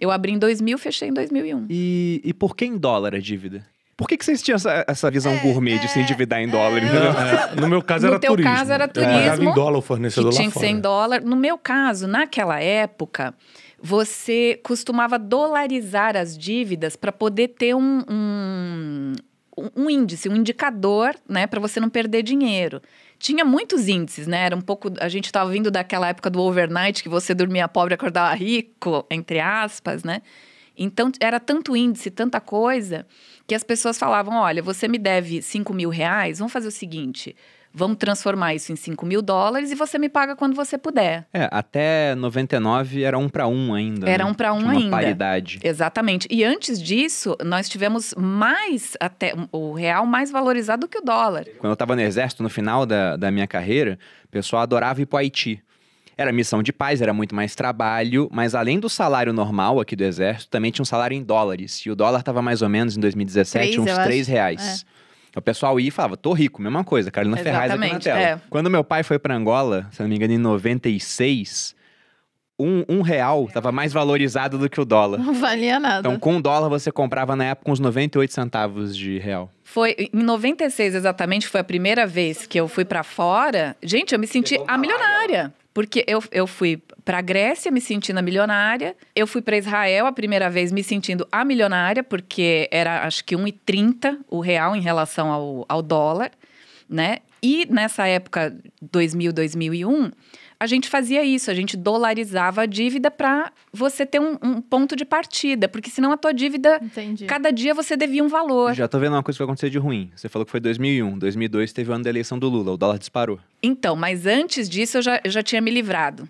Eu abri em 2000, fechei em 2001. E, e por que em dólar a dívida? Por que, que vocês tinham essa, essa visão é, gourmet de se é, endividar em dólar? É. é, No meu caso no era teu turismo. caso era é, turismo. É. em dólar o fornecedor que tinha que fora. ser em dólar. No meu caso, naquela época, você costumava dolarizar as dívidas para poder ter um, um, um índice, um indicador, né, para você não perder dinheiro. Tinha muitos índices, né? Era um pouco. A gente estava vindo daquela época do overnight que você dormia pobre e acordava rico, entre aspas, né? Então, era tanto índice, tanta coisa, que as pessoas falavam: olha, você me deve 5 mil reais, vamos fazer o seguinte: vamos transformar isso em 5 mil dólares e você me paga quando você puder. É, até 99 era um para um ainda. Era né? um para um ainda. Uma paridade. Exatamente. E antes disso, nós tivemos mais, até o real mais valorizado que o dólar. Quando eu estava no exército, no final da, da minha carreira, o pessoal adorava ir para Haiti. Era missão de paz, era muito mais trabalho, mas além do salário normal aqui do Exército, também tinha um salário em dólares. E o dólar estava mais ou menos, em 2017, três, uns 3 reais. É. O pessoal ia e falava, tô rico, mesma coisa, Carolina Ferraz aqui na tela. É. Quando meu pai foi para Angola, se não me engano, em 96, um, um real tava mais valorizado do que o dólar. Não valia nada. Então, com o dólar, você comprava na época uns 98 centavos de real. Foi em 96 exatamente, foi a primeira vez que eu fui para fora. Gente, eu me senti a milionária. Porque eu, eu fui para Grécia me sentindo a milionária, eu fui para Israel a primeira vez me sentindo a milionária, porque era acho que 1,30 o real em relação ao, ao dólar, né? E nessa época, 2000, 2001, a gente fazia isso, a gente dolarizava a dívida para você ter um, um, ponto de partida, porque senão a tua dívida, Entendi. cada dia você devia um valor. Já tô vendo uma coisa que vai acontecer de ruim. Você falou que foi 2001, 2002 teve o ano da eleição do Lula, o dólar disparou. Então, mas antes disso eu já, eu já tinha me livrado.